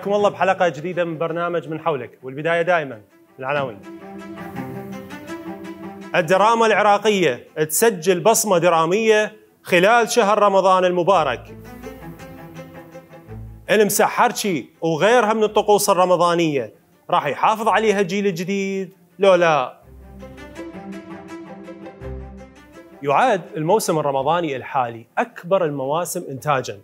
حياكم الله بحلقة جديدة من برنامج من حولك والبداية دائما العناوين الدراما العراقية تسجل بصمة درامية خلال شهر رمضان المبارك المسح حرشي وغيرها من الطقوس الرمضانية راح يحافظ عليها الجيل الجديد لو لا يعد الموسم الرمضاني الحالي أكبر المواسم إنتاجاً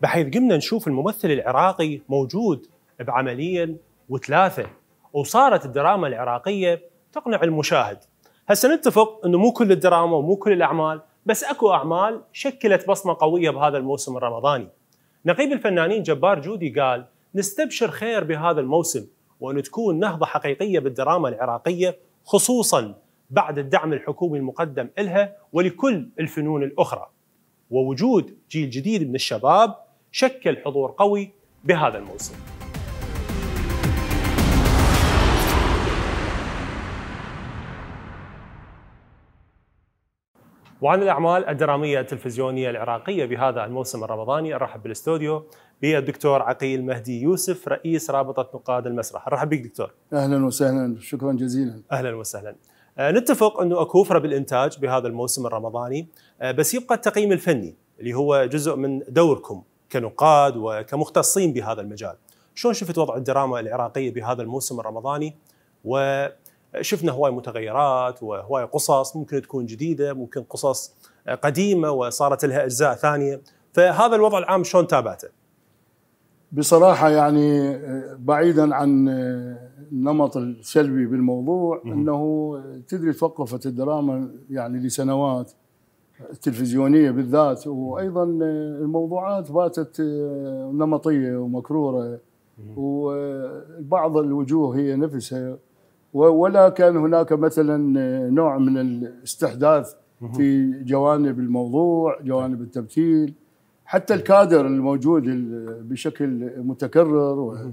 بحيث قمنا نشوف الممثل العراقي موجود بعمليا وثلاثه وصارت الدراما العراقيه تقنع المشاهد. هسه نتفق انه مو كل الدراما ومو كل الاعمال، بس اكو اعمال شكلت بصمه قويه بهذا الموسم الرمضاني. نقيب الفنانين جبار جودي قال: نستبشر خير بهذا الموسم وان تكون نهضه حقيقيه بالدراما العراقيه خصوصا بعد الدعم الحكومي المقدم لها ولكل الفنون الاخرى. ووجود جيل جديد من الشباب شكل حضور قوي بهذا الموسم وعن الاعمال الدراميه التلفزيونيه العراقيه بهذا الموسم الرمضاني ارحب بالاستوديو بالدكتور عقيل مهدي يوسف رئيس رابطه نقاد المسرح ارحب بك دكتور اهلا وسهلا شكرا جزيلا اهلا وسهلا آه، نتفق انه اكو بالانتاج بهذا الموسم الرمضاني آه، بس يبقى التقييم الفني اللي هو جزء من دوركم كنقاد وكمختصين بهذا المجال شلون شفت وضع الدراما العراقيه بهذا الموسم الرمضاني وشفنا هواي متغيرات وهواي قصص ممكن تكون جديده ممكن قصص قديمه وصارت لها اجزاء ثانيه فهذا الوضع العام شلون تابعته بصراحه يعني بعيدا عن النمط السلبي بالموضوع انه تدري توقفت الدراما يعني لسنوات التلفزيونيه بالذات وايضا الموضوعات باتت آه، نمطيه ومكروره وبعض الوجوه هي نفسها ولا كان هناك مثلا آه، نوع من الاستحداث في جوانب الموضوع طيب. جوانب التمثيل حتى الكادر الموجود بشكل متكرر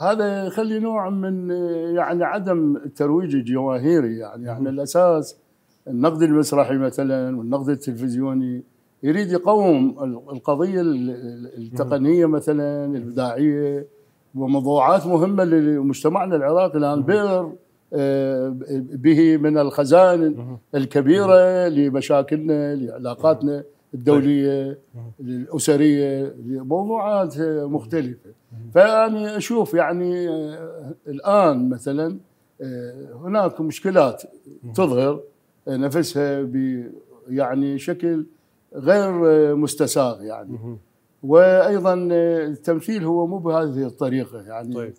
هذا يخلي نوع من آه، يعني عدم الترويج الجماهيري يعني احنا يعني الاساس النقد المسرحي مثلا والنقد التلفزيوني يريد يقوم القضيه التقنيه مثلا الابداعيه وموضوعات مهمه لمجتمعنا العراقي الان بئر آه، به من الخزائن الكبيره لمشاكلنا لعلاقاتنا الدوليه الاسريه موضوعات مختلفه فاني اشوف يعني آه، الان مثلا آه، هناك مشكلات تظهر نفسها يعني شكل غير مستساغ يعني وايضا التمثيل هو مو بهذه الطريقه يعني طيب.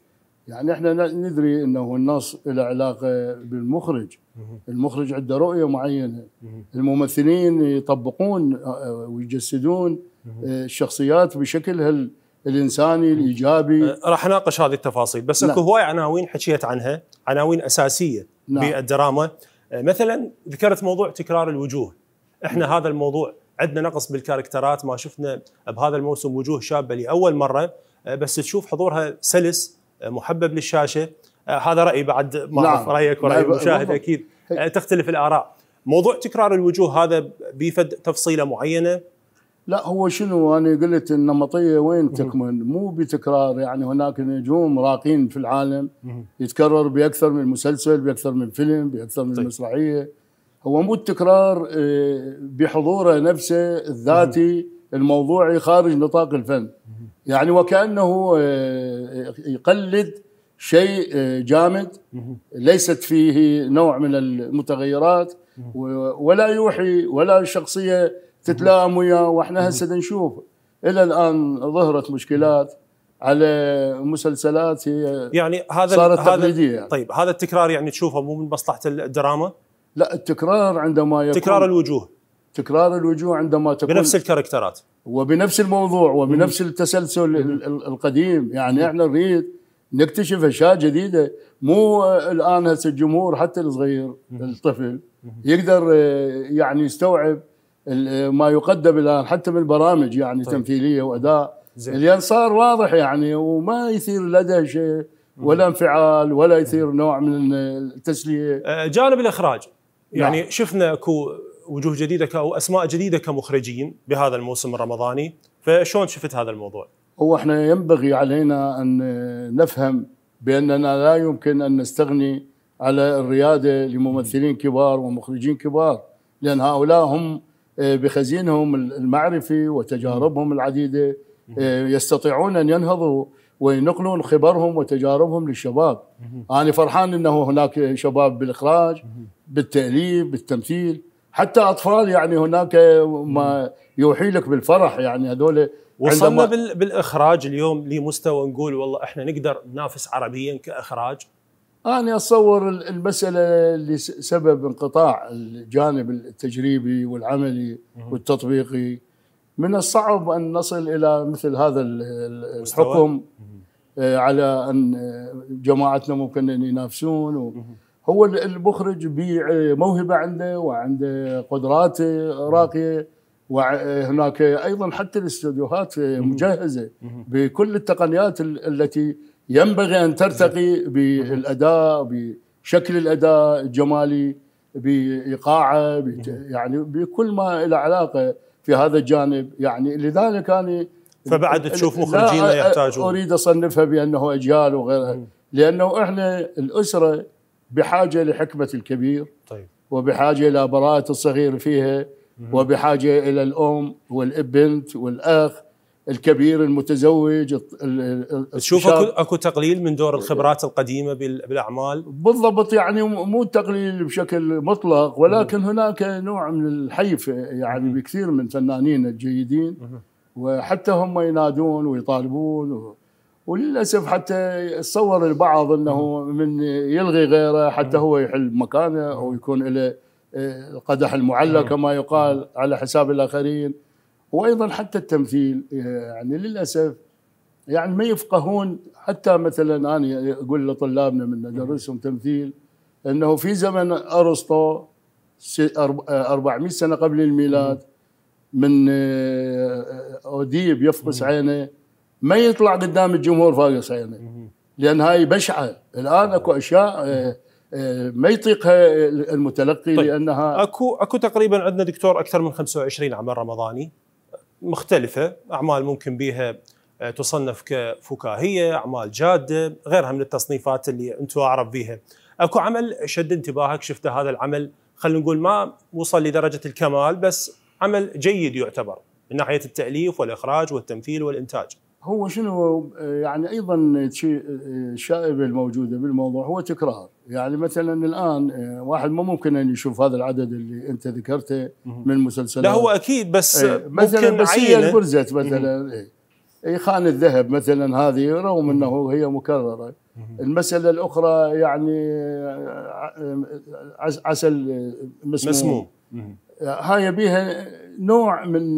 يعني احنا ندري انه النص له علاقه بالمخرج المخرج عنده رؤيه معينه الممثلين يطبقون آه، ويجسدون آه، الشخصيات بشكلها الانساني الايجابي آه، راح اناقش هذه التفاصيل بس اكو نعم. هواي عناوين حكيت عنها عناوين اساسيه نعم. بالدراما آه، مثلا ذكرت موضوع تكرار الوجوه احنا نعم. هذا الموضوع عندنا نقص بالكاركترات ما شفنا بهذا الموسم وجوه شابه لاول مره آه، بس تشوف حضورها سلس آه، محبب للشاشه هذا رايي بعد ما نعم. اعرف رايك وراي المشاهد اكيد تختلف الاراء موضوع تكرار الوجوه هذا بيفد تفصيله معينه لا هو شنو انا قلت النمطيه وين تكمن؟ مو بتكرار يعني هناك نجوم راقين في العالم يتكرر باكثر من مسلسل باكثر من فيلم باكثر من طيب. مسرحيه هو مو التكرار آه، بحضوره نفسه الذاتي الموضوعي خارج نطاق الفن يعني وكانه آه، يقلد شيء آه، جامد ليست فيه نوع من المتغيرات ولا يوحي ولا شخصيه تتلائم وياه واحنا هسه نشوف الى الان ظهرت مشكلات على مسلسلات هي يعني هذا صارت هذا تقليديه يعني. طيب هذا التكرار يعني تشوفه مو من مصلحه الدراما؟ لا التكرار عندما يكون تكرار الوجوه تكرار الوجوه عندما تكون بنفس الكاركترات وبنفس الموضوع وبنفس التسلسل القديم يعني احنا نريد نكتشف اشياء جديده مو الان هسه الجمهور حتى الصغير الطفل يقدر آه، يعني يستوعب ما يقدم الان حتى بالبرامج يعني طيب. تمثيليه واداء زين. اليانصار واضح يعني وما يثير لدى شيء ولا انفعال ولا يثير نوع من التسليه أه، جانب الاخراج نعم. يعني نعم. شفنا اكو وجوه جديده او اسماء جديده كمخرجين بهذا الموسم الرمضاني فشلون شفت هذا الموضوع؟ هو احنا ينبغي علينا ان نفهم باننا لا يمكن ان نستغني على الرياده لممثلين كبار ومخرجين كبار لان هؤلاء هم آه، بخزينهم المعرفي وتجاربهم العديده آه، يستطيعون ان ينهضوا وينقلون خبرهم وتجاربهم للشباب. انا فرحان انه هناك شباب بالاخراج، بالتاليف، بالتمثيل، حتى اطفال يعني هناك ما يوحي لك بالفرح يعني هذول وصلنا بالاخراج اليوم لمستوى نقول والله احنا نقدر ننافس عربيا كاخراج أنا أتصور المسألة لسبب انقطاع الجانب التجريبي والعملي والتطبيقي من الصعب أن نصل إلى مثل هذا الحكم آه، على أن جماعتنا ممكن أن ينافسون هو المخرج بموهبة موهبة عنده وعنده قدرات راقية وهناك أيضا حتى الاستوديوهات مجهزة بكل التقنيات التي ينبغي ان ترتقي بالاداء بشكل الاداء الجمالي بايقاعه يعني بكل ما له علاقه في هذا الجانب يعني لذلك انا فبعد تشوف مخرجين لا يحتاجون اريد اصنفها بانه اجيال وغيرها لانه احنا الاسره بحاجه لحكمه الكبير طيب وبحاجه الى براءه الصغير فيها وبحاجه الى الام والبنت والاخ الكبير المتزوج تشوف اكو تقليل من دور الخبرات القديمه بالاعمال بالضبط يعني مو تقليل بشكل مطلق ولكن مم. هناك نوع من الحيف يعني بكثير من الفنانين الجيدين وحتى هم ينادون ويطالبون و... وللاسف حتى يتصور البعض انه من يلغي غيره حتى هو يحل مكانه او يكون له آه، القدح المعلق كما يقال على حساب الاخرين وايضا حتى التمثيل يعني للاسف يعني ما يفقهون حتى مثلا انا اقول لطلابنا من ندرسهم تمثيل انه في زمن ارسطو 400 سنه قبل الميلاد من آه، اوديب يفقس عينه ما يطلع قدام الجمهور فاقص عينه لان هاي بشعه الان اكو اشياء آه، آه، ما يطيقها المتلقي طيب. لانها اكو اكو تقريبا عندنا دكتور اكثر من 25 عمل رمضاني مختلفة أعمال ممكن بها آه، تصنف كفكاهية أعمال جادة غيرها من التصنيفات اللي أنتم أعرف بيها أكو عمل شد انتباهك شفت هذا العمل خلينا نقول ما وصل لدرجة الكمال بس عمل جيد يعتبر من ناحية التأليف والإخراج والتمثيل والإنتاج هو شنو آه، يعني ايضا الشائبه آه، الموجوده بالموضوع هو تكرار يعني مثلا الان آه، واحد ما ممكن ان يشوف هذا العدد اللي انت ذكرته من مسلسلات لا هو اكيد بس إيه، مثلا بس هي البرزت مثلا اي إيه، خان الذهب مثلا هذه رغم انه هي مكرره المساله الاخرى يعني آه، عسل آه، مسموم, مسموم. هاي بيها نوع من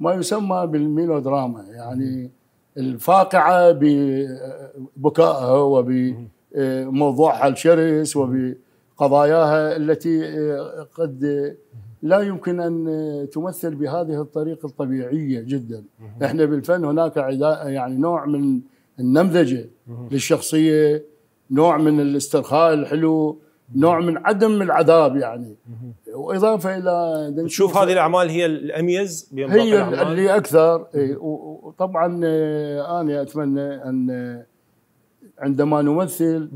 ما يسمى بالميلودراما يعني الفاقعه ببكائها وب آه، موضوعها الشرس وبقضاياها التي آه، قد آه، لا يمكن ان تمثل بهذه الطريقه الطبيعيه جدا احنا بالفن هناك يعني نوع من النمذجه للشخصيه نوع من الاسترخاء الحلو نوع من عدم العذاب يعني واضافه الى تشوف هذه الاعمال هي الاميز هي الأعمال. اللي اكثر إيه، وطبعا انا اتمنى ان عندما نمثل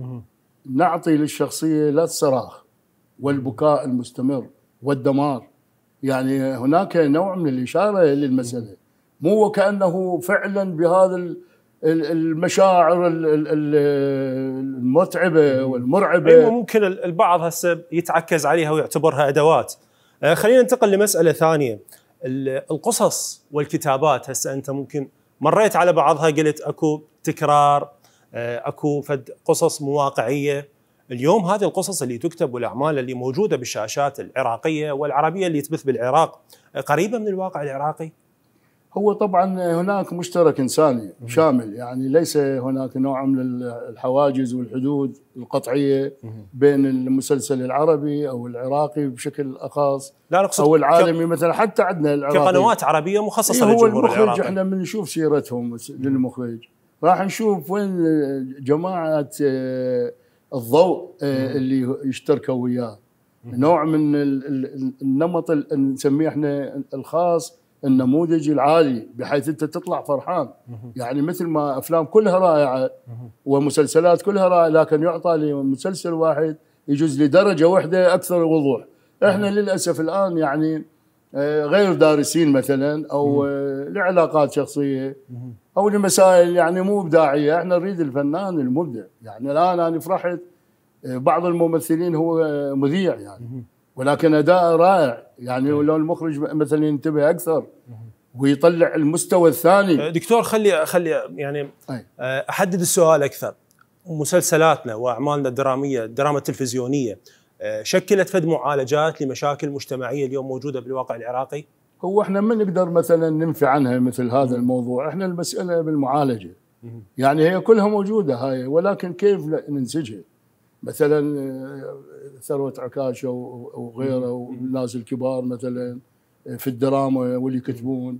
نعطي للشخصيه لا الصراخ والبكاء المستمر والدمار يعني هناك نوع من الاشاره للمساله مو وكانه فعلا بهذا المشاعر المتعبه والمرعبه ايوه ممكن البعض هسه يتعكز عليها ويعتبرها ادوات آه، خلينا ننتقل لمساله ثانيه القصص والكتابات هسه انت ممكن مريت على بعضها قلت اكو تكرار آه، اكو فد قصص مواقعيه اليوم هذه القصص اللي تكتب والاعمال اللي موجوده بالشاشات العراقيه والعربيه اللي تبث بالعراق آه، قريبه من الواقع العراقي هو طبعا هناك مشترك انساني شامل يعني ليس هناك نوع من الحواجز والحدود القطعيه بين المسلسل العربي او العراقي بشكل اخص لا او العالمي ك... مثلا حتى عندنا العراقي كقنوات عربيه مخصصه إيه هو للجمهور المخرج العراقي احنا بنشوف سيرتهم للمخرج راح نشوف وين جماعه آه، الضوء آه، اللي يشتركوا وياه نوع من النمط نسميه احنا الخاص النموذج العالي بحيث انت تطلع فرحان يعني مثل ما افلام كلها رائعه ومسلسلات كلها رائعه لكن يعطى لمسلسل واحد يجوز لدرجه واحده اكثر وضوح احنا للاسف الان يعني آه، غير دارسين مثلا او لعلاقات شخصيه او لمسائل يعني مو ابداعيه احنا نريد الفنان المبدع يعني الان انا فرحت آه، بعض الممثلين هو آه، مذيع يعني ولكن اداء رائع يعني لو المخرج مثلا ينتبه اكثر ويطلع المستوى الثاني آه، دكتور خلي خلي يعني احدد السؤال اكثر مسلسلاتنا واعمالنا الدراميه الدراما التلفزيونيه شكلت فد معالجات لمشاكل مجتمعيه اليوم موجوده بالواقع العراقي هو احنا ما نقدر مثلا ننفي عنها مثل هذا الموضوع احنا المساله بالمعالجه يعني هي كلها موجوده هاي ولكن كيف ننسجها مثلا آه، ثروه عكاش وغيره والناس الكبار مثلا آه، في الدراما واللي يكتبون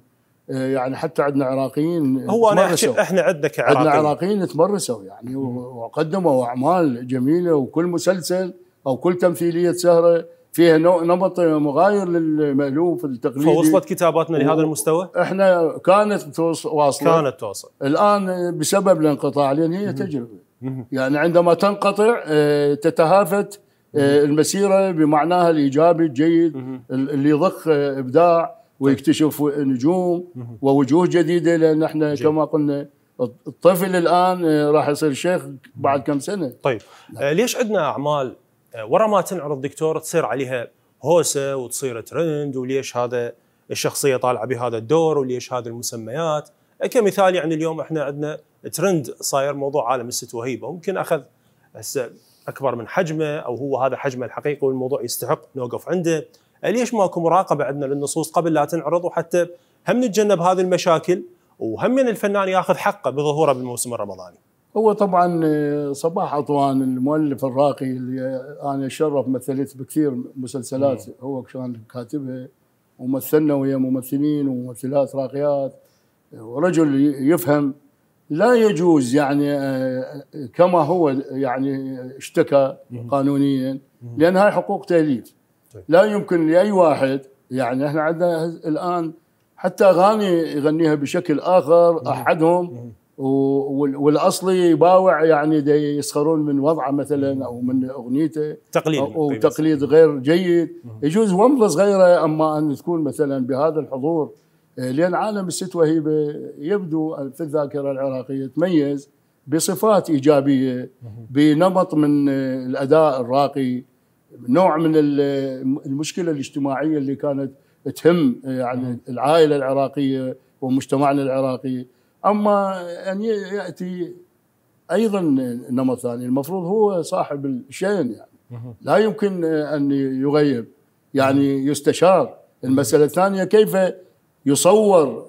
آه، يعني حتى عندنا عراقيين هو انا احكي احنا عندنا كعراقيين عندنا عراقيين تمرسوا يعني وقدموا اعمال جميله وكل مسلسل او كل تمثيليه سهره فيها نمط مغاير للمألوف التقليدي فوصلت كتاباتنا لهذا المستوى؟ احنا كانت واصله كانت توصل الان بسبب الانقطاع لان هي تجربه يعني عندما تنقطع آه، تتهافت آه، المسيره بمعناها الايجابي الجيد اللي يضخ آه، ابداع طيب. ويكتشف نجوم ووجوه جديده لان احنا كما قلنا الطفل الان راح يصير شيخ بعد كم سنه طيب ليش عندنا اعمال آه، ورا ما تنعرض دكتور تصير عليها هوسه وتصير ترند وليش هذا الشخصيه طالعه بهذا الدور وليش هذه المسميات آه، كمثال يعني اليوم احنا عندنا ترند صاير موضوع عالم الست وهيبه ممكن اخذ هسه اكبر من حجمه او هو هذا حجمه الحقيقي والموضوع يستحق نوقف عنده آه، ليش ماكو مراقبه عندنا للنصوص قبل لا تنعرض وحتى هم نتجنب هذه المشاكل وهم الفنان ياخذ حقه بظهوره بالموسم الرمضاني هو طبعا آه، صباح عطوان المؤلف الراقي اللي انا اتشرف مثلت بكثير مسلسلات هو كان كاتبها ومثلنا ويا ممثلين وممثلات راقيات ورجل يفهم لا يجوز يعني آه، كما هو يعني اشتكى قانونيا لان هاي حقوق تاليف طيب. لا يمكن لاي واحد يعني احنا عندنا الان حتى اغاني يغنيها بشكل اخر احدهم والاصلي يباوع يعني يسخرون من وضعه مثلا او من اغنيته تقليد او طيب، تقليد غير جيد يجوز ومضه صغيره اما ان تكون مثلا بهذا الحضور آه، لان عالم الست وهيبه يبدو في الذاكره العراقيه تميز بصفات ايجابيه بنمط من آه، الاداء الراقي نوع من المشكله الاجتماعيه اللي كانت تهم آه، يعني العائله العراقيه ومجتمعنا العراقي اما ان ياتي ايضا نمط ثاني المفروض هو صاحب الشان يعني لا يمكن ان يغيب يعني يستشار المساله الثانيه كيف يصور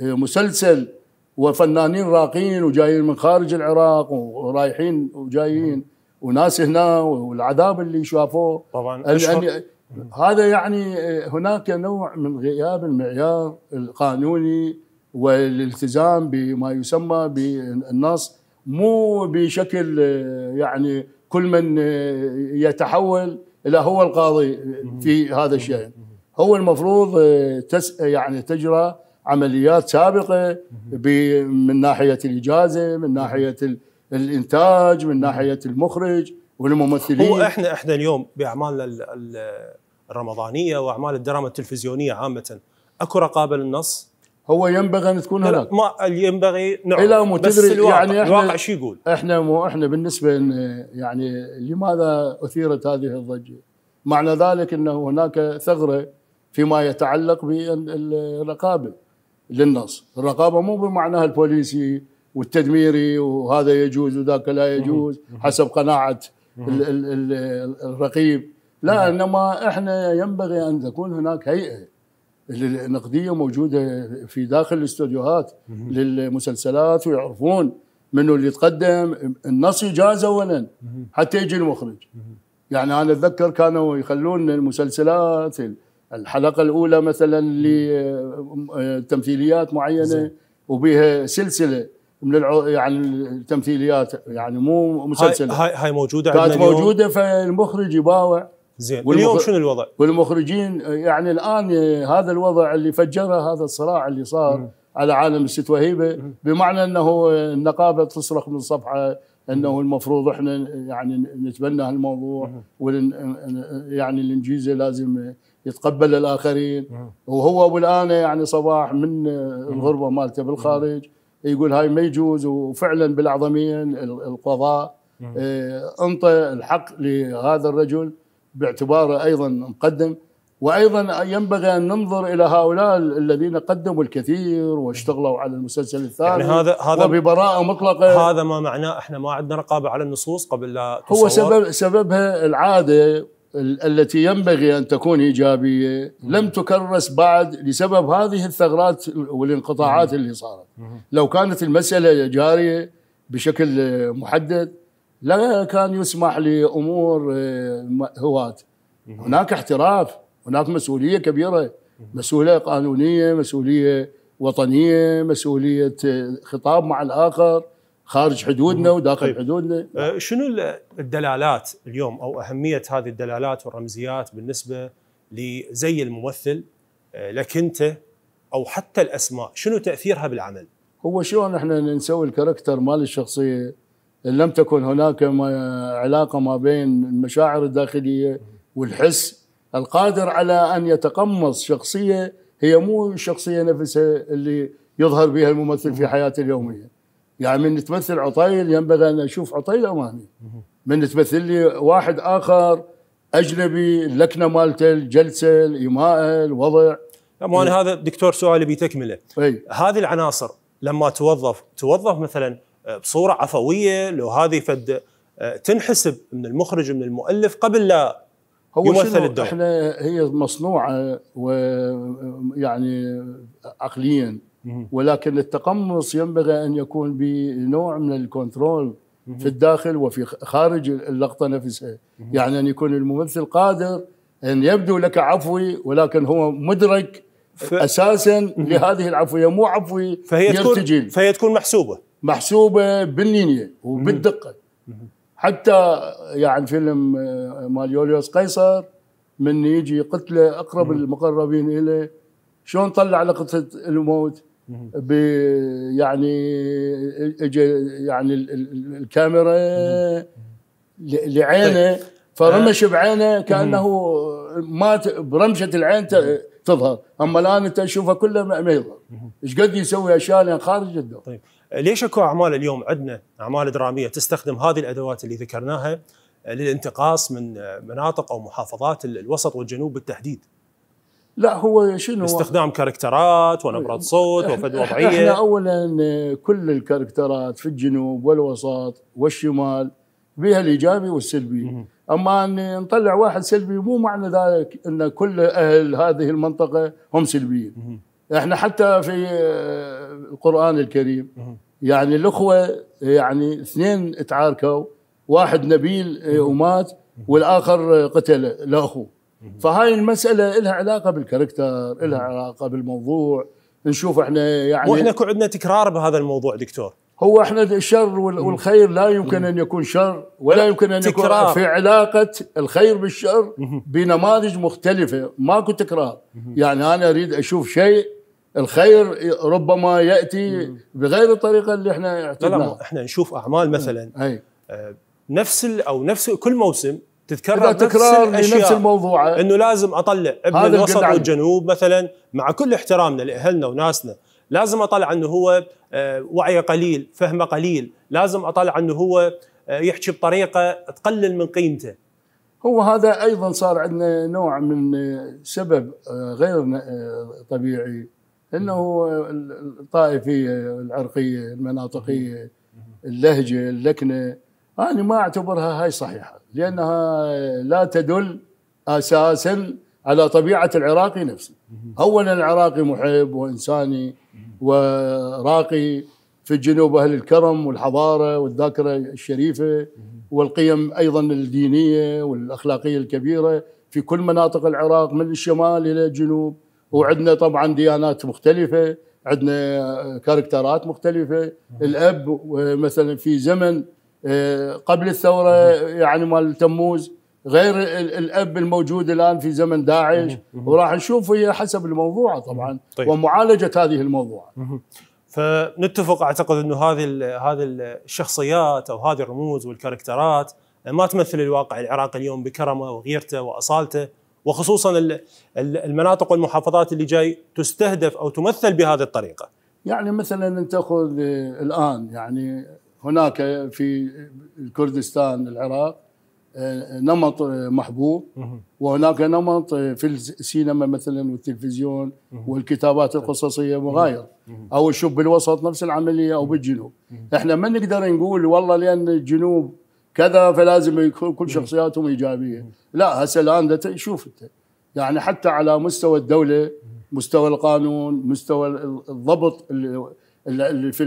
مسلسل وفنانين راقين وجايين من خارج العراق ورايحين وجايين وناس هنا والعذاب اللي شافوه طبعا أن هذا يعني هناك نوع من غياب المعيار القانوني والالتزام بما يسمى بالنص مو بشكل يعني كل من يتحول الى هو القاضي في هذا الشان هو المفروض تس يعني تجرى عمليات سابقه من ناحيه الاجازه من ناحيه الانتاج من ناحيه المخرج والممثلين هو احنا احنا اليوم باعمالنا الرمضانيه واعمال الدراما التلفزيونيه عامه اكو رقابه للنص هو ينبغي ان تكون هناك ما ينبغي نعم الى مو بس تدري الواقع يعني احنا الواقع شو يقول؟ احنا مو احنا بالنسبه يعني لماذا اثيرت هذه الضجه؟ معنى ذلك انه هناك ثغره فيما يتعلق بالرقابه للنص، الرقابه مو بمعناها البوليسي والتدميري وهذا يجوز وذاك لا يجوز حسب قناعه الرقيب، لا انما احنا ينبغي ان تكون هناك هيئه النقديه موجوده في داخل الاستوديوهات للمسلسلات ويعرفون منو اللي تقدم النص يجاز اولا حتى يجي المخرج يعني انا اتذكر كانوا يخلون المسلسلات الحلقه الاولى مثلا لتمثيليات آه، آه، معينه وبها سلسله من العو... يعني التمثيليات يعني مو مسلسل هاي هاي موجوده كانت موجوده فالمخرج يباوع زين والمخ... اليوم شنو الوضع؟ والمخرجين يعني الان آه، هذا الوضع اللي فجره هذا الصراع اللي صار م. على عالم الست وهيبه بمعنى انه آه، النقابه تصرخ من صفحه انه المفروض احنا يعني نتبنى هالموضوع ولن آه، يعني الانجيزي لازم يتقبل الاخرين وهو والان يعني صباح من الغربه مالته بالخارج يقول هاي ما يجوز وفعلا بالعظمين القضاء انطى الحق لهذا الرجل باعتباره ايضا مقدم وايضا ينبغي ان ننظر الى هؤلاء الذين قدموا الكثير واشتغلوا على المسلسل الثاني يعني هذا هذا وببراءه مطلقه هذا ما معناه احنا ما عندنا رقابه على النصوص قبل لا تصور. هو سبب سببها العاده التي ينبغي ان تكون ايجابيه لم تكرس بعد لسبب هذه الثغرات والانقطاعات اللي صارت لو كانت المساله جاريه بشكل محدد لا كان يسمح لامور آه، هواة هناك احتراف هناك مسؤوليه كبيره مسؤوليه قانونيه مسؤوليه وطنيه مسؤوليه آه، خطاب مع الاخر خارج حدودنا وداخل طيب. حدودنا آه، شنو الدلالات اليوم او اهميه هذه الدلالات والرمزيات بالنسبه لزي الممثل لك انت او حتى الاسماء شنو تاثيرها بالعمل هو شلون احنا نسوي الكاركتر مال الشخصيه ان لم تكن هناك ما علاقه ما بين المشاعر الداخليه والحس القادر على ان يتقمص شخصيه هي مو الشخصيه نفسها اللي يظهر بها الممثل في حياته اليوميه. يعني من تمثل عطيل ينبغي ان اشوف عطيل امامي. من تمثل لي واحد اخر اجنبي اللكنه مالته، الجلسه، الايماء، الوضع. مو انا هذا دكتور سؤالي بتكمله. هذه العناصر لما توظف توظف مثلا بصوره عفويه لو هذه فد آه، تنحسب من المخرج من المؤلف قبل لا هو يمثل الدور احنا هي مصنوعه ويعني عقليا ولكن التقمص ينبغي ان يكون بنوع من الكنترول في الداخل وفي خارج اللقطه نفسها يعني ان يكون الممثل قادر ان يبدو لك عفوي ولكن هو مدرك ف... اساسا لهذه العفويه مو عفوي فهي تكون فهي تكون محسوبه محسوبه باللينيه وبالدقه حتى يعني فيلم آه، مال يوليوس قيصر من يجي قتله اقرب المقربين اليه شلون طلع لقطه الموت ب يعني اجى يعني الكاميرا لعينه طيب. فرمش بعينه كانه ما برمشه العين تظهر اما الان انت تشوفها كلها ما يظهر ايش قد يسوي اشياء لان خارج الدور طيب ليش اكو اعمال اليوم عندنا اعمال دراميه تستخدم هذه الادوات اللي ذكرناها للانتقاص من مناطق او محافظات الوسط والجنوب بالتحديد لا هو شنو استخدام كاركترات ونبرات إيه. صوت وفد وضعيه احنا اولا كل الكاركترات في الجنوب والوسط والشمال بها الايجابي والسلبي اما ان نطلع واحد سلبي مو معنى ذلك ان كل اهل هذه المنطقه هم سلبيين احنا حتى في القران الكريم يعني الاخوه يعني اثنين تعاركوا واحد نبيل آه، ومات والاخر قتل لاخوه فهاي المساله لها علاقه بالكاركتر لها علاقه بالموضوع نشوف احنا يعني واحنا عندنا تكرار بهذا الموضوع دكتور هو احنا الشر والخير لا يمكن ان يكون شر ولا يمكن ان يكون تكرار. في علاقه الخير بالشر بنماذج مختلفه ماكو تكرار يعني انا اريد اشوف شيء الخير ربما ياتي بغير الطريقه اللي احنا اعتدناها احنا نشوف اعمال مثلا أي. آه، نفس او نفس كل موسم تتكرر نفس تكرار الاشياء نفس الموضوع انه لازم اطلع ابن الوسط والجنوب مثلا مع كل احترامنا لاهلنا وناسنا لازم اطلع انه هو آه، وعيه قليل فهمه قليل لازم اطلع انه هو آه، يحكي بطريقه تقلل من قيمته هو هذا ايضا صار عندنا نوع من آه، سبب غير طبيعي انه الطائفيه العرقيه المناطقيه اللهجه اللكنه انا ما اعتبرها هاي صحيحه لانها لا تدل اساسا على طبيعه العراقي نفسه اولا العراقي محب وانساني وراقي في الجنوب اهل الكرم والحضاره والذاكره الشريفه والقيم ايضا الدينيه والاخلاقيه الكبيره في كل مناطق العراق من الشمال الى الجنوب وعندنا طبعا ديانات مختلفه عندنا كاركترات مختلفه الاب آه، مثلا في زمن آه، قبل الثوره يعني مال تموز غير الاب الموجود الان في زمن داعش وراح نشوف هي حسب الموضوع طبعا طيب. ومعالجه هذه الموضوع فنتفق اعتقد انه هذه هذه الشخصيات او هذه الرموز والكاركترات ما تمثل الواقع العراقي اليوم بكرمه وغيرته واصالته وخصوصا المناطق والمحافظات اللي جاي تستهدف او تمثل بهذه الطريقه. يعني مثلا تاخذ آه، الان يعني هناك في كردستان العراق آه، نمط آه، محبوب وهناك نمط آه، في السينما مثلا والتلفزيون والكتابات القصصيه مغاير او شوف بالوسط نفس العمليه او بالجنوب احنا ما نقدر نقول والله لان الجنوب كذا فلازم يكون كل شخصياتهم ايجابيه لا هسه الان شوف انت يعني حتى على مستوى الدوله مستوى القانون مستوى الضبط اللي في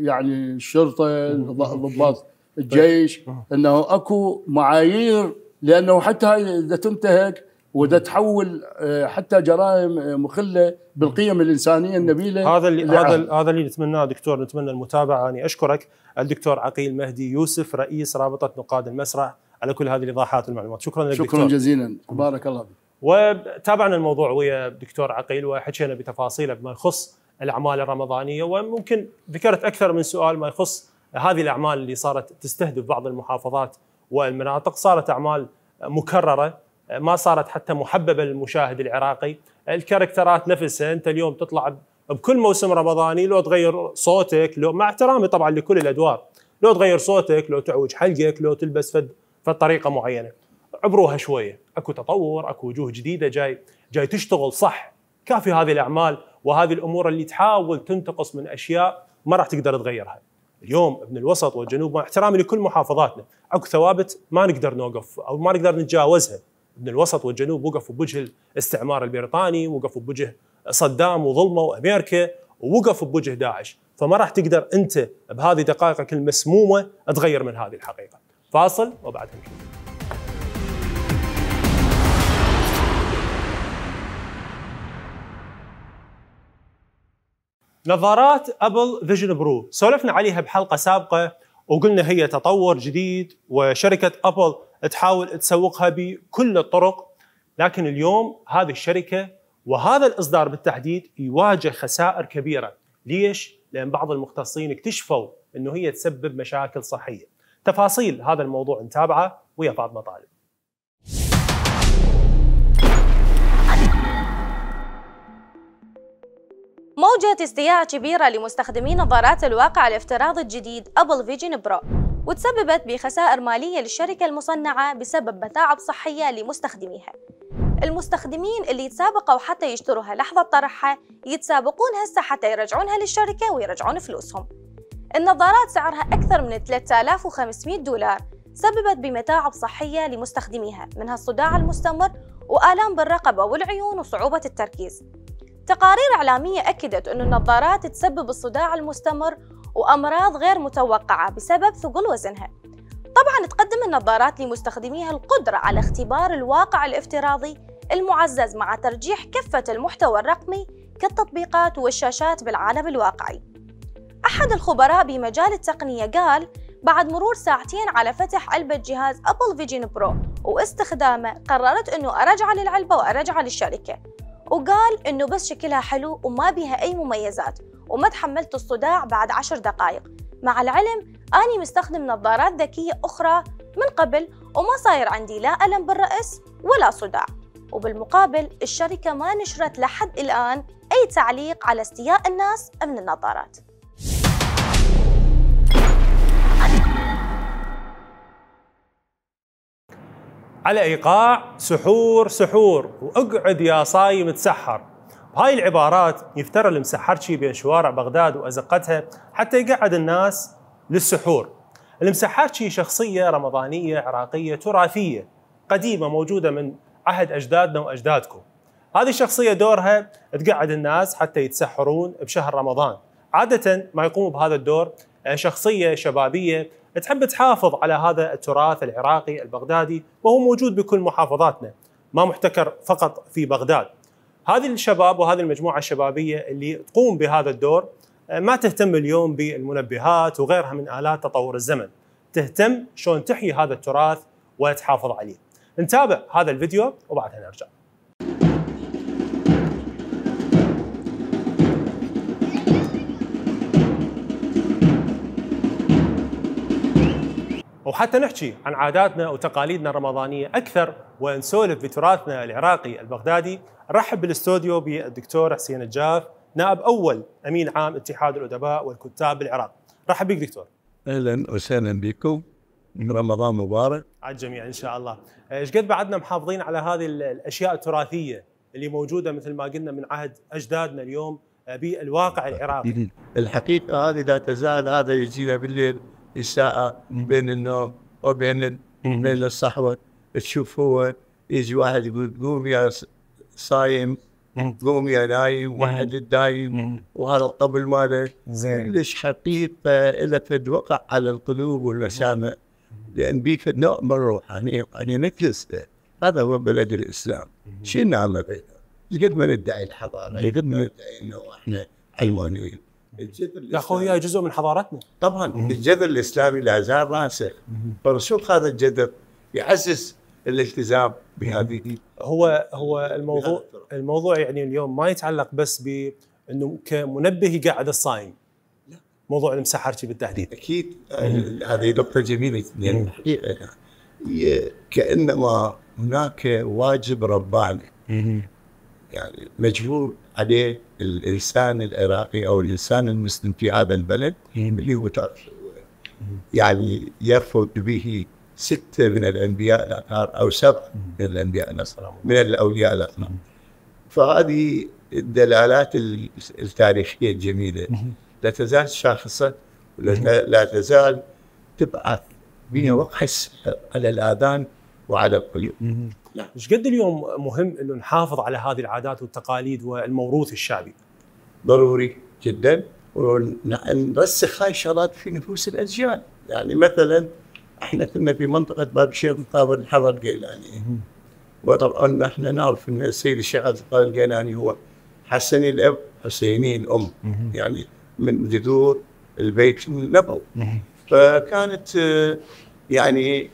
يعني الشرطه الضباط الجيش طيب. آه. انه اكو معايير لانه حتى هاي اذا تنتهك وده تحول آه، حتى جرائم آه، مخله بالقيم الانسانيه النبيله هذا اللي هذا اللي هذا اللي نتمناه دكتور نتمنى المتابعه اني يعني اشكرك الدكتور عقيل مهدي يوسف رئيس رابطه نقاد المسرح على كل هذه الايضاحات والمعلومات شكرا لك شكرا دكتور. جزيلا بارك الله فيك وتابعنا الموضوع ويا الدكتور عقيل وحكينا بتفاصيله بما يخص الاعمال الرمضانيه وممكن ذكرت اكثر من سؤال ما يخص هذه الاعمال اللي صارت تستهدف بعض المحافظات والمناطق صارت اعمال مكرره ما صارت حتى محببه للمشاهد العراقي الكاركترات نفسها انت اليوم تطلع بكل موسم رمضاني لو تغير صوتك لو مع احترامي طبعا لكل الادوار لو تغير صوتك لو تعوج حلقك لو تلبس فد فطريقه معينه عبروها شويه اكو تطور اكو وجوه جديده جاي جاي تشتغل صح كافي هذه الاعمال وهذه الامور اللي تحاول تنتقص من اشياء ما راح تقدر تغيرها اليوم ابن الوسط والجنوب مع احترامي لكل محافظاتنا اكو ثوابت ما نقدر نوقف او ما نقدر نتجاوزها ابن الوسط والجنوب وقفوا بوجه الاستعمار البريطاني وقفوا بوجه صدام وظلمه وامريكا ووقفوا بوجه داعش فما راح تقدر انت بهذه دقائقك المسمومه تغير من هذه الحقيقه فاصل وبعدها نكمل نظارات ابل فيجن برو سولفنا عليها بحلقه سابقه وقلنا هي تطور جديد وشركه ابل تحاول تسوقها بكل الطرق لكن اليوم هذه الشركه وهذا الاصدار بالتحديد يواجه خسائر كبيره ليش لان بعض المختصين اكتشفوا انه هي تسبب مشاكل صحيه تفاصيل هذا الموضوع نتابعه ويا فاطمه طالب موجة استياء كبيرة لمستخدمي نظارات الواقع الافتراضي الجديد أبل فيجن برو وتسببت بخسائر مالية للشركة المصنعة بسبب متاعب صحية لمستخدميها المستخدمين اللي يتسابقوا حتى يشتروها لحظة طرحها يتسابقون هسه حتى يرجعونها للشركة ويرجعون فلوسهم النظارات سعرها أكثر من 3500 دولار سببت بمتاعب صحية لمستخدميها منها الصداع المستمر وآلام بالرقبة والعيون وصعوبة التركيز تقارير إعلامية أكدت أن النظارات تسبب الصداع المستمر وأمراض غير متوقعة بسبب ثقل وزنها طبعا تقدم النظارات لمستخدميها القدرة على اختبار الواقع الافتراضي المعزز مع ترجيح كفة المحتوى الرقمي كالتطبيقات والشاشات بالعالم الواقعي أحد الخبراء بمجال التقنية قال بعد مرور ساعتين على فتح علبة جهاز أبل فيجن برو واستخدامه قررت أنه أرجع للعلبة وأرجع للشركة وقال إنه بس شكلها حلو وما بيها أي مميزات وما تحملت الصداع بعد عشر دقائق مع العلم أني مستخدم نظارات ذكية أخرى من قبل وما صاير عندي لا ألم بالرأس ولا صداع وبالمقابل الشركة ما نشرت لحد الآن أي تعليق على استياء الناس من النظارات على ايقاع سحور سحور واقعد يا صايم تسحر وهاي العبارات يفترى المسحرشي بين شوارع بغداد وازقتها حتى يقعد الناس للسحور المسحرشي شخصيه رمضانيه عراقيه تراثيه قديمه موجوده من عهد اجدادنا واجدادكم هذه الشخصيه دورها تقعد الناس حتى يتسحرون بشهر رمضان عاده ما يقوم بهذا الدور شخصيه شبابيه تحب تحافظ على هذا التراث العراقي البغدادي وهو موجود بكل محافظاتنا ما محتكر فقط في بغداد هذه الشباب وهذه المجموعة الشبابية اللي تقوم بهذا الدور آه، ما تهتم اليوم بالمنبهات وغيرها من آلات تطور الزمن تهتم شلون تحيي هذا التراث وتحافظ عليه نتابع هذا الفيديو وبعدها نرجع وحتى نحكي عن عاداتنا وتقاليدنا الرمضانية أكثر ونسولف بتراثنا العراقي البغدادي رحب بالاستوديو بالدكتور حسين الجاف نائب أول أمين عام اتحاد الأدباء والكتاب بالعراق رحب بك دكتور أهلا وسهلا بكم رمضان مبارك على الجميع إن شاء الله إيش قد بعدنا محافظين على هذه الأشياء التراثية اللي موجودة مثل ما قلنا من عهد أجدادنا اليوم آه، بالواقع العراقي الحقيقة هذه لا تزال هذا يجينا بالليل إساءة بين النوم وبين بين الصحوة تشوف هو يجي واحد يقول قوم يا صايم قوم يا نايم واحد الدايم وهذا الطبل ماله زين كلش حقيقه إلا فد وقع على القلوب والمسامع لان بيك نوع من الروح يعني إيه؟ يعني نكلس هذا هو بلد الاسلام شنو نعمل بينه؟ قد ما ندعي الحضاره قد ما ندعي انه احنا علمانيين الجذر يا اخويا جزء من حضارتنا طبعا الجذر الاسلامي لا زال راسخ فرسوخ هذا الجذر يعزز الالتزام بهذه هو هو الموضوع الموضوع يعني اليوم ما يتعلق بس بانه كمنبه قاعد الصايم لا موضوع المسحرجي بالتحديد اكيد آه، هذه نقطه جميله يعني الحقيقه كانما هناك واجب رباني يعني مجهول عليه الانسان العراقي او الانسان المسلم في هذا البلد اللي هو يعني يرفض به ستة من الأنبياء الاثار أو سبعة من الأنبياء الاثار من الأولياء الاثار فهذه الدلالات التاريخية الجميلة لا تزال شاخصة لا تزال تبعث بين وقع على الآذان وعلى القلوب نعم. ايش قد اليوم مهم انه نحافظ على هذه العادات والتقاليد والموروث الشعبي؟ ضروري جدا ونرسخ هاي الشغلات في نفوس الاجيال يعني مثلا احنا كنا في منطقه باب الشيخ مقابل الحضر القيلاني وطبعا احنا نعرف ان السيد الشيخ عبد القادر الجيلاني هو حسني الاب حسيني الام يعني من جذور البيت النبوي فكانت آه، يعني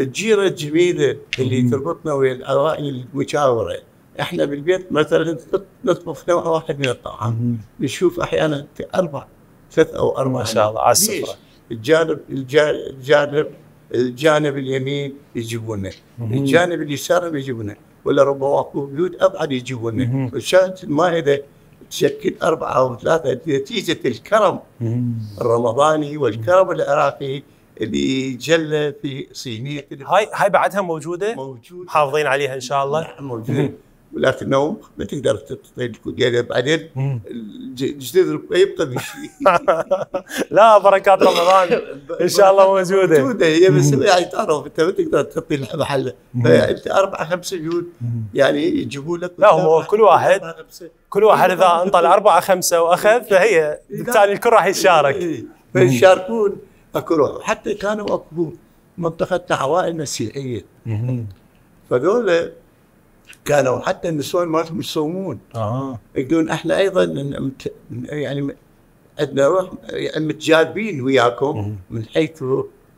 الجيرة الجميلة اللي تربطنا ويا الاوائل المجاورة احنا بالبيت مثلا نطبخ نوع واحد من الطعام نشوف احيانا اربع ثلاث او اربع ما شاء الله على السفرة الجانب الجانب الجانب اليمين يجيبونه الجانب اليسار يجيبونه ولا ربما اكو بيوت ابعد يجيبونه وشاهد المائده تشكل أربعة أو ثلاثة نتيجة الكرم الرمضاني والكرم العراقي اللي جلى في صينيه هاي هاي بعدها موجوده؟ موجوده محافظين عليها ان شاء الله؟ نعم موجوده ولكنهم ما تقدر تطلق يعني بعدين الجديد يبقى في شيء لا بركات رمضان ان شاء الله موجوده موجوده هي بس يعني تعرف انت ما تقدر تطي محل انت اربع خمسه جود يعني يجيبوا لك لا هو كل واحد كل واحد اذا انطى اربعه خمسه واخذ فهي بالتالي الكل راح يشارك إيه، فيشاركون اكروع حتى كانوا اكو منطقه عوائل المسيحيه فذول كانوا حتى النسوان مالتهم يصومون اه يقولون احنا ايضا يعني عندنا روح يعني متجاذبين وياكم من حيث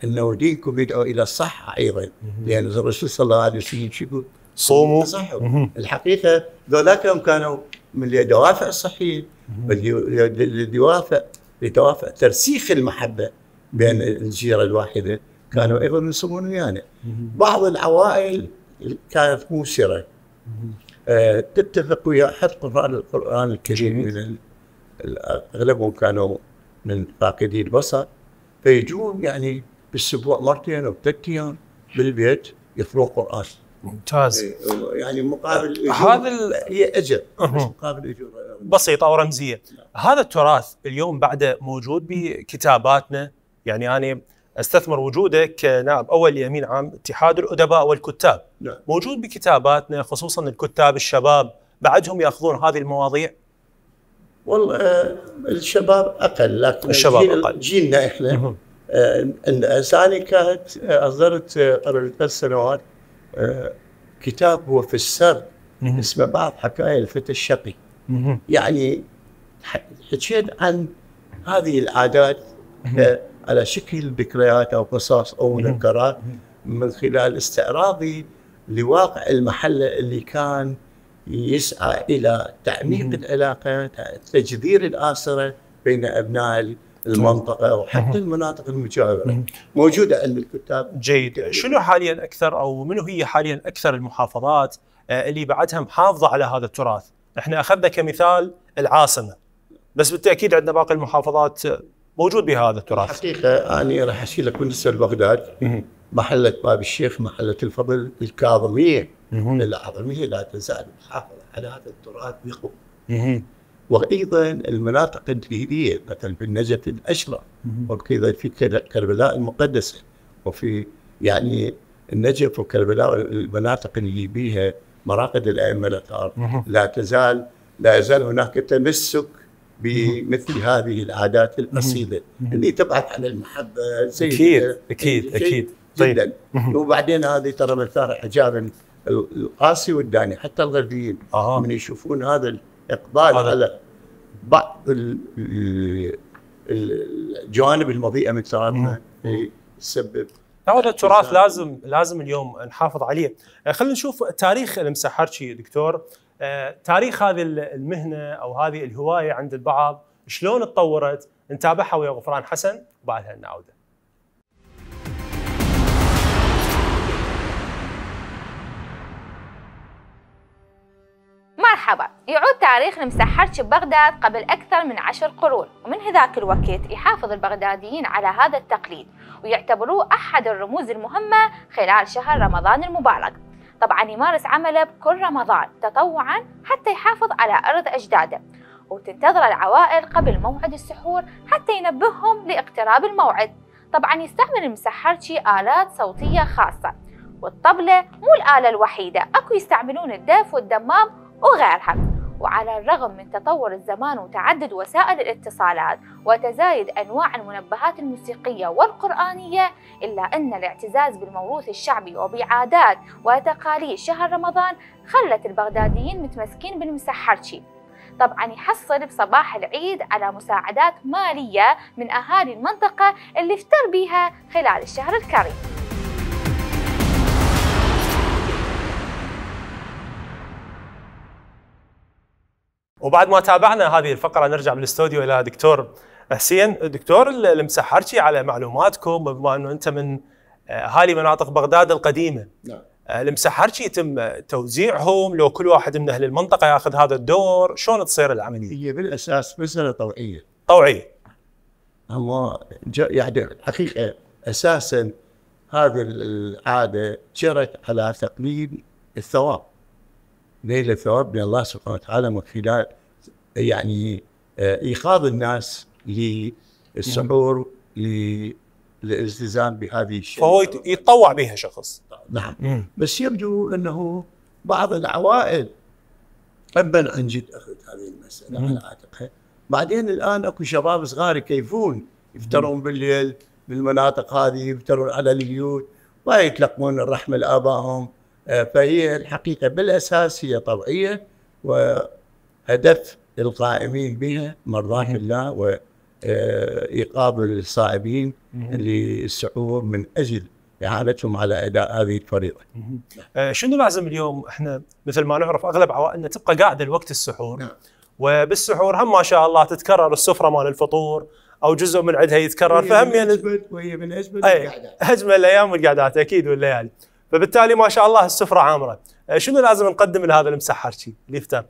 انه دينكم يدعو الى الصحه ايضا لان الرسول صلى الله عليه وسلم شو يقول؟ صوموا الحقيقه ذولاك كانوا من دوافع الصحيه بل دوافع لدوافع ترسيخ المحبه بين الجيره الواحده كانوا ايضا يسمون ويانا يعني. بعض العوائل كانت موسره آه تتفق ويا حد قراء القران الكريم اغلبهم كانوا من فاقدي البصر فيجون يعني بالاسبوع مرتين او ثلاث ايام بالبيت يقرؤون قران ممتاز إيه، يعني مقابل آه، هذا هي اجر مقابل اجور بسيطه ورمزيه نعم. هذا التراث اليوم بعده موجود بكتاباتنا يعني أنا استثمر وجوده كنائب اول يمين عام اتحاد الادباء والكتاب نعم. موجود بكتاباتنا خصوصا الكتاب الشباب بعدهم ياخذون هذه المواضيع والله الشباب اقل لكن الشباب جيل أقل. جيلنا احنا آه، اني كانت آه، اصدرت آه، قبل ثلاث سنوات كتاب هو في السر اسمه بعض حكايا الفتى الشقي يعني حكيت عن هذه العادات على شكل ذكريات او قصص او منكرات من خلال استعراضي لواقع المحله اللي كان يسعى الى تعميق العلاقه تجذير الاسره بين ابناء المنطقه وحتى المناطق المجاوره موجوده عند الكتاب جيد شنو حاليا اكثر او منو هي حاليا اكثر المحافظات آه، اللي بعدها محافظه على هذا التراث احنا اخذنا كمثال العاصمه بس بالتاكيد عندنا باقي المحافظات آه، موجود بهذا التراث حقيقة انا راح اسير لك بالنسبه لبغداد محله باب الشيخ محله الفضل الكاظميه العظميه لا تزال محافظه على هذا التراث بقوه وايضا المناطق الدينيه مثلا في النجف الاشرف وكذا في كربلاء المقدسه وفي يعني النجف وكربلاء المناطق اللي بيها مراقد الائمه الاثار لا تزال لا يزال هناك تمسك بمثل هذه العادات الاصيله اللي تبعث على المحبه زي اكيد اكيد اكيد طيب. جدا طيب. وبعدين هذه ترى مثار اعجاب القاسي والداني حتى الغربيين آه. من يشوفون هذا الاقبال آه. على بعض الجوانب المضيئه من تراثنا يسبب هذا التراث لازم لازم اليوم نحافظ عليه خلينا نشوف تاريخ المسحرشي دكتور آه، تاريخ هذه المهنه او هذه الهوايه عند البعض شلون تطورت نتابعها ويا غفران حسن وبعدها نعوده مرحبا يعود تاريخ المسحرج ببغداد قبل أكثر من عشر قرون ومن هذاك الوقت يحافظ البغداديين على هذا التقليد ويعتبروه أحد الرموز المهمة خلال شهر رمضان المبارك طبعا يمارس عمله بكل رمضان تطوعا حتى يحافظ على أرض أجداده وتنتظر العوائل قبل موعد السحور حتى ينبههم لاقتراب الموعد طبعا يستعمل المسحرشي آلات صوتية خاصة والطبلة مو الآلة الوحيدة أكو يستعملون الدف والدمام وغيرها وعلى الرغم من تطور الزمان وتعدد وسائل الاتصالات وتزايد أنواع المنبهات الموسيقية والقرآنية إلا أن الاعتزاز بالموروث الشعبي وبعادات وتقاليد شهر رمضان خلت البغداديين متمسكين بالمسحرشي طبعا يحصل بصباح العيد على مساعدات مالية من أهالي المنطقة اللي افتر بيها خلال الشهر الكريم وبعد ما تابعنا هذه الفقره نرجع بالاستوديو الى دكتور حسين دكتور المسح على معلوماتكم بما انه انت من آه، اهالي مناطق بغداد القديمه نعم آه، المسحرشي يتم توزيعهم لو كل واحد من اهل المنطقه ياخذ هذا الدور شلون تصير العمليه هي بالاساس مساله طوعيه طوعيه هو يعني حقيقه اساسا هذه العاده جرت على تقليل الثواب نيل الثواب من الله سبحانه وتعالى من خلال يعني آه، ايقاظ الناس للسحور للالتزام بهذه الشيء فهو يتطوع بها شخص نعم مم. بس يبدو انه بعض العوائل ابا عن جد اخذت هذه المساله مم. على عاتقها بعدين الان اكو شباب صغار يكيفون يفترون بالليل بالمناطق هذه يفترون على البيوت ما يتلقون الرحمه لابائهم آه، فهي الحقيقة بالأساس هي طوعية وهدف القائمين بها مرضاة الله وإيقاظ آه، الصائبين للسحور من أجل اعانتهم على اداء هذه الفريضه. آه، شنو لازم اليوم احنا مثل ما نعرف اغلب عوائلنا تبقى قاعده لوقت السحور نعم. وبالسحور هم ما شاء الله تتكرر السفره مال الفطور او جزء من عندها يتكرر فهم من يعني وهي من اجمل القعدات اجمل الايام والقعدات اكيد والليالي. فبالتالي ما شاء الله السفره عامره آه، شنو لازم نقدم لهذا المسح اللي يفتر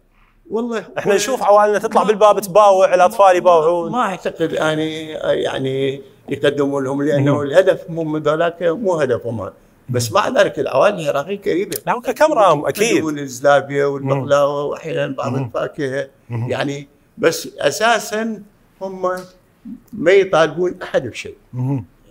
والله احنا نشوف عوائلنا تطلع بالباب تباوع الاطفال يباوعون ما اعتقد اني يعني،, آه، يعني يقدمون لهم لانه الهدف مو ذلك مو هدفهم بس مع ذلك العوائل العراقيه كريمه نعم كم رام اكيد والزلابيه والبقلاوه واحيانا بعض الفاكهه يعني بس اساسا هم ما يطالبون احد بشيء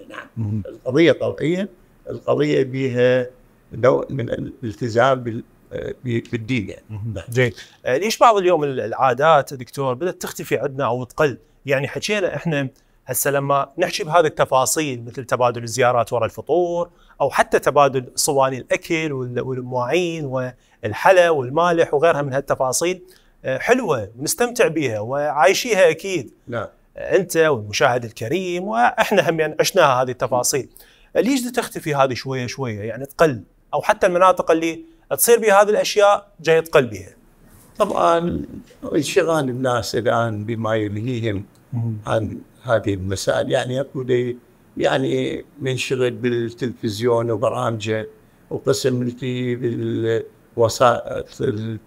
نعم القضيه طوعيه القضيه بها نوع من الالتزام آه، بالدين يعني زين نعم. آه، ليش بعض اليوم العادات دكتور بدات تختفي عندنا او تقل يعني حكينا احنا هسه لما نحكي بهذه التفاصيل مثل تبادل الزيارات وراء الفطور او حتى تبادل صواني الاكل والمواعين والحلا والمالح وغيرها من هالتفاصيل آه، حلوه ونستمتع بها وعايشيها اكيد نعم انت والمشاهد الكريم واحنا هم يعني عشناها هذه التفاصيل ليش تختفي هذه شويه شويه يعني تقل او حتى المناطق اللي تصير بها هذه الاشياء جايه تقل بها. طبعا انشغال الناس الان بما يلهيهم عن هذه المسائل يعني اكو يعني منشغل بالتلفزيون وبرامجه وقسم في وسائل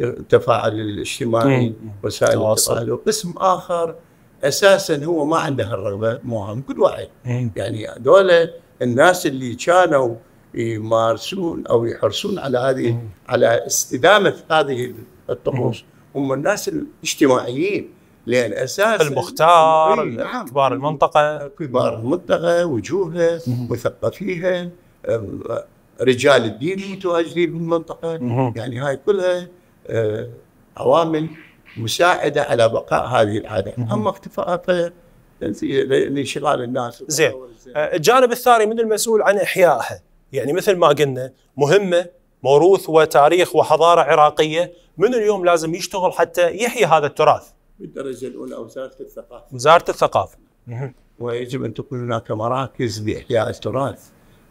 التفاعل الاجتماعي وسائل التواصل وقسم اخر اساسا هو ما عنده هالرغبه مو كل واحد إيه. يعني دولة الناس اللي كانوا يمارسون او يحرصون على هذه إيه. على استدامه هذه الطقوس إيه. هم الناس الاجتماعيين لان اساس المختار كبار نعم. المنطقه كبار المنطقه وجوهها مثقفيها رجال الدين المتواجدين بالمنطقه يعني هاي كلها آه، عوامل مساعده على بقاء هذه العاده، اما اختفائها لانشغال الناس زين آه، الجانب الثاني من المسؤول عن احيائها؟ يعني مثل ما قلنا مهمه موروث وتاريخ وحضاره عراقيه من اليوم لازم يشتغل حتى يحيي هذا التراث. بالدرجه الاولى وزاره الثقافه. وزاره الثقافه. ويجب ان تكون هناك مراكز لاحياء التراث.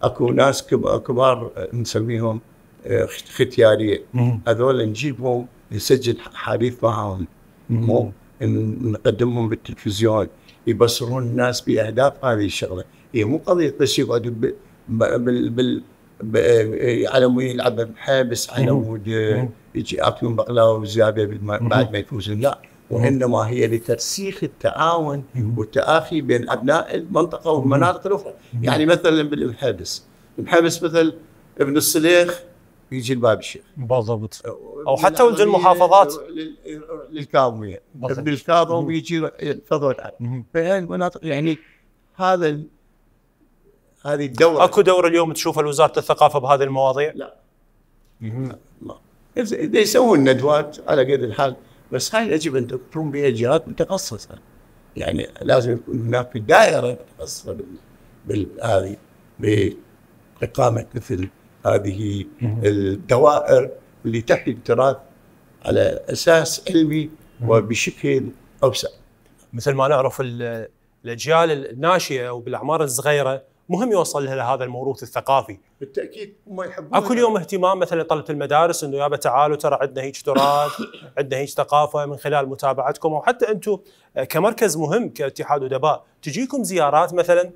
اكو ناس كبار نسميهم آه، ختياريه هذول نجيبهم نسجل حديث معهم مو نقدمهم بالتلفزيون يبصرون الناس باهداف هذه الشغله هي مو قضيه بس يقعدوا بال بال على مود يلعب بحبس على مود يجي ياكلون بقلاوه زياده بعد ما يفوزون لا وانما هي لترسيخ التعاون والتآخي بين ابناء المنطقه والمناطق الاخرى يعني مثلا بالمحابس المحابس مثل ابن السليخ يجي الباب الشيخ بالضبط او حتى ولد المحافظات للكاظميه ابن الكاظم يجي يحفظون فهي المناطق يعني هذا هذه الدوره اكو دوره اليوم تشوفها وزاره الثقافه بهذه المواضيع؟ لا اذا يسوون ندوات على قد الحال بس هاي يجب ان تكون بها جهات متخصصه يعني لازم يكون هناك في دائره متخصصه بال هذه باقامه مثل هذه الدوائر اللي تحيي التراث على اساس علمي وبشكل اوسع. مثل ما نعرف الاجيال الناشئه وبالاعمار الصغيره مهم يوصل لها هذا الموروث الثقافي. بالتاكيد ما يحبون اكو اليوم اهتمام مثلا طلبه المدارس انه يابا تعالوا ترى عندنا هيك تراث، عندنا هيك ثقافه من خلال متابعتكم او حتى انتم كمركز مهم كاتحاد ادباء تجيكم زيارات مثلا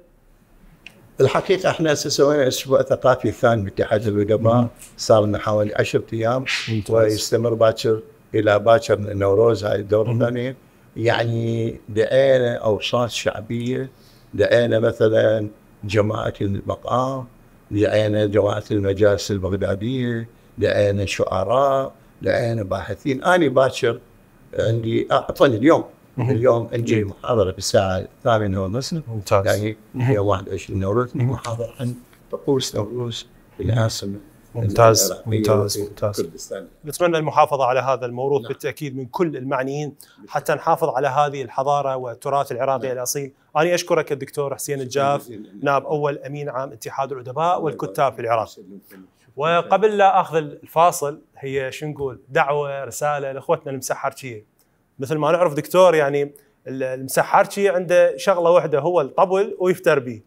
الحقيقه احنا سوينا اسبوع ثقافي ثاني باتحاد الادباء صار لنا حوالي 10 ايام ويستمر باكر الى باكر نوروز هاي الدوره الثانيه يعني دعينا اوساط شعبيه دعينا مثلا جماعه المقام دعينا جماعه المجالس البغداديه دعينا شعراء دعينا باحثين انا باكر عندي اعطاني اليوم اليوم نجي محاضره الساعه الثامنه ونص ممتاز يعني هي 21 نوروز محاضره عن طقوس نوروز العاصمه ممتاز ممتاز ممتاز نتمنى المحافظه على هذا الموروث نعم. بالتاكيد من كل المعنيين حتى نحافظ على هذه الحضاره والتراث العراقي نعم. الاصيل انا اشكرك الدكتور حسين الجاف نائب اول امين عام اتحاد الادباء والكتاب في العراق وقبل لا اخذ الفاصل هي شو نقول دعوه رساله لاخوتنا المسحركيه مثل ما نعرف دكتور يعني المسحرشي عنده شغله واحده هو الطبل ويفتر به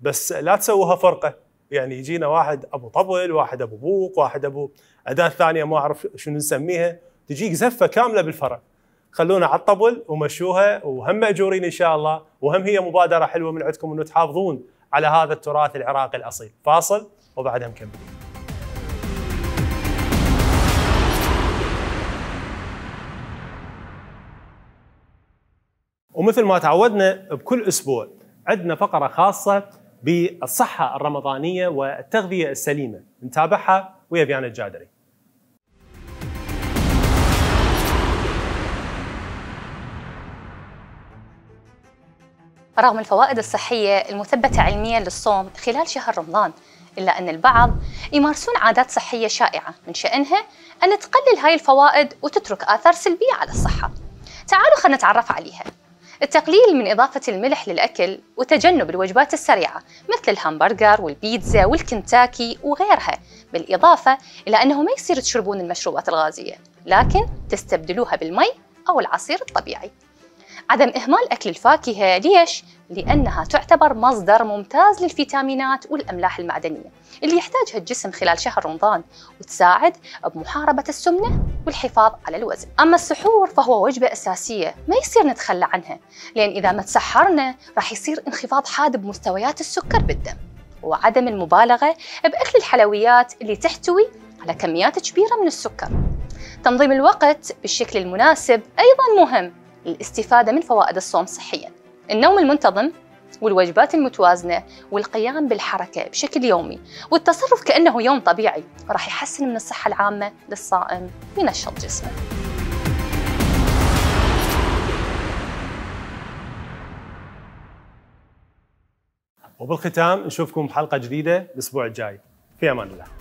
بس لا تسووها فرقه يعني يجينا واحد ابو طبل واحد ابو بوق واحد ابو اداه ثانيه ما اعرف شنو نسميها تجيك زفه كامله بالفرع خلونا على الطبل ومشوها وهم ماجورين ان شاء الله وهم هي مبادره حلوه من عندكم انه تحافظون على هذا التراث العراقي الاصيل فاصل وبعدها مكملين ومثل ما تعودنا بكل اسبوع عندنا فقره خاصه بالصحه الرمضانيه والتغذيه السليمه نتابعها ويا بيان الجادري رغم الفوائد الصحية المثبتة علميا للصوم خلال شهر رمضان إلا أن البعض يمارسون عادات صحية شائعة من شأنها أن تقلل هاي الفوائد وتترك آثار سلبية على الصحة تعالوا خلينا نتعرف عليها التقليل من إضافة الملح للأكل وتجنب الوجبات السريعة مثل الهمبرجر والبيتزا والكنتاكي وغيرها بالإضافة إلى أنه ما يصير تشربون المشروبات الغازية لكن تستبدلوها بالمي أو العصير الطبيعي عدم إهمال أكل الفاكهة ليش؟ لأنها تعتبر مصدر ممتاز للفيتامينات والأملاح المعدنية اللي يحتاجها الجسم خلال شهر رمضان وتساعد بمحاربة السمنة والحفاظ على الوزن أما السحور فهو وجبة أساسية ما يصير نتخلى عنها لأن إذا ما تسحرنا راح يصير انخفاض حاد بمستويات السكر بالدم وعدم المبالغة بأكل الحلويات اللي تحتوي على كميات كبيرة من السكر تنظيم الوقت بالشكل المناسب أيضا مهم للاستفادة من فوائد الصوم صحياً النوم المنتظم والوجبات المتوازنة والقيام بالحركة بشكل يومي والتصرف كأنه يوم طبيعي راح يحسن من الصحة العامة للصائم وينشط جسمه وبالختام نشوفكم بحلقة جديدة الأسبوع الجاي في أمان الله